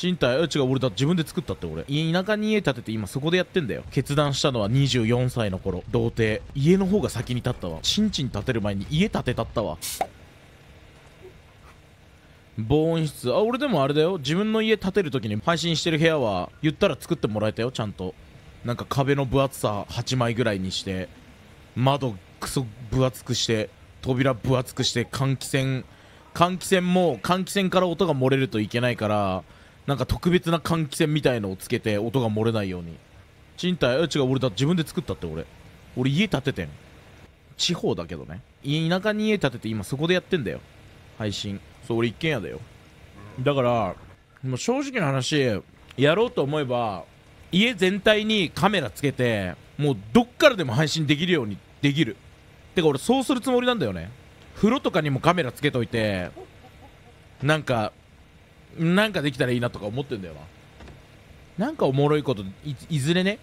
賃貸え違う俺だ自分で作ったって俺家田舎に家建てて今そこでやってんだよ決断したのは24歳の頃童貞家の方が先に建ったわちんちん建てる前に家建てたったわ防音室あ俺でもあれだよ自分の家建てる時に配信してる部屋は言ったら作ってもらえたよちゃんとなんか壁の分厚さ8枚ぐらいにして窓クソ分厚くして扉分厚くして換気扇換気扇も換気扇から音が漏れるといけないからなんか特別な換気扇みたいのをつけて音が漏れないように賃貸違う俺だ自分で作ったって俺俺家建ててん地方だけどね田舎に家建てて今そこでやってんだよ配信そう俺一軒家だよだからもう正直な話やろうと思えば家全体にカメラつけてもうどっからでも配信できるようにできるてか俺そうするつもりなんだよね風呂とかにもカメラつけといてなんかなんかできたらいいなとか思ってんだよななんかおもろいこといずれね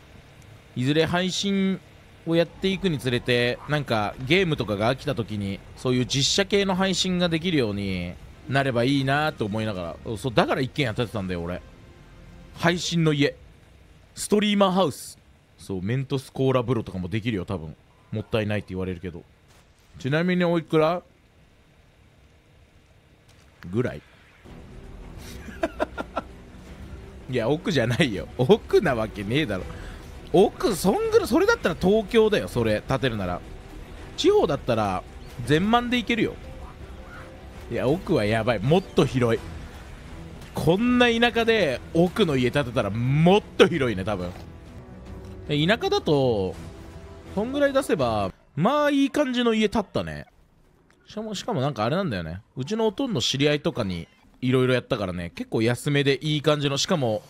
いずれ配信をやっていくにつれてなんかゲームとかが飽きた時にそういう実写系の配信ができるようになればいいなと思いながらそうだから一軒たってたんだよ俺配信の家ストリーマーハウスそうメントスコーラ風呂とかもできるよ多分もったいないって言われるけどちなみにおいくらぐらいいや奥じゃないよ奥なわけねえだろ奥そんぐらいそれだったら東京だよそれ建てるなら地方だったら全万でいけるよいや奥はやばいもっと広いこんな田舎で奥の家建てたらもっと広いね多分田舎だとそんぐらい出せばまあいい感じの家建ったねしかもしかもなんかあれなんだよねうちのおとんの知り合いとかにいろいろやったからね結構安めでいい感じのしかも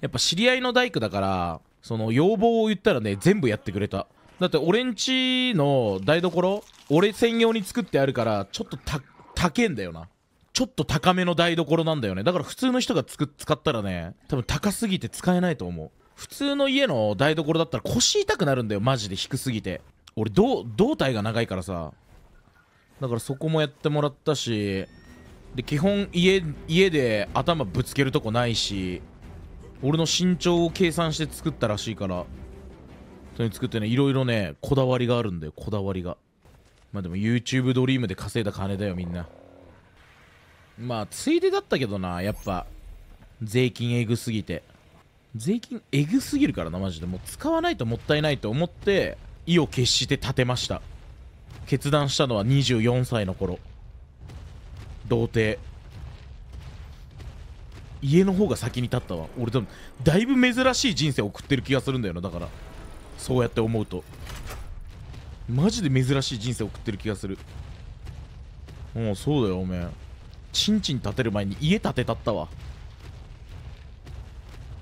やっぱ知り合いの大工だからその要望を言ったらね全部やってくれただって俺んちの台所俺専用に作ってあるからちょっと高えんだよなちょっと高めの台所なんだよねだから普通の人がつく使ったらね多分高すぎて使えないと思う普通の家の台所だったら腰痛くなるんだよマジで低すぎて俺胴体が長いからさだからそこもやってもらったしで基本家家で頭ぶつけるとこないし俺の身長を計算して作ったらしいからそれ作ってねいろいろねこだわりがあるんだよこだわりがまあでも YouTube ドリームで稼いだ金だよみんなまあついでだったけどなやっぱ税金エグすぎて税金エグすぎるからなマジでもう使わないともったいないと思って意を決して建てました決断したのは24歳の頃童貞家の方が先に立ったわ俺でもだいぶ珍しい人生送ってる気がするんだよなだからそうやって思うとマジで珍しい人生送ってる気がするうんそうだよおめえちんちん立てる前に家建てたったわ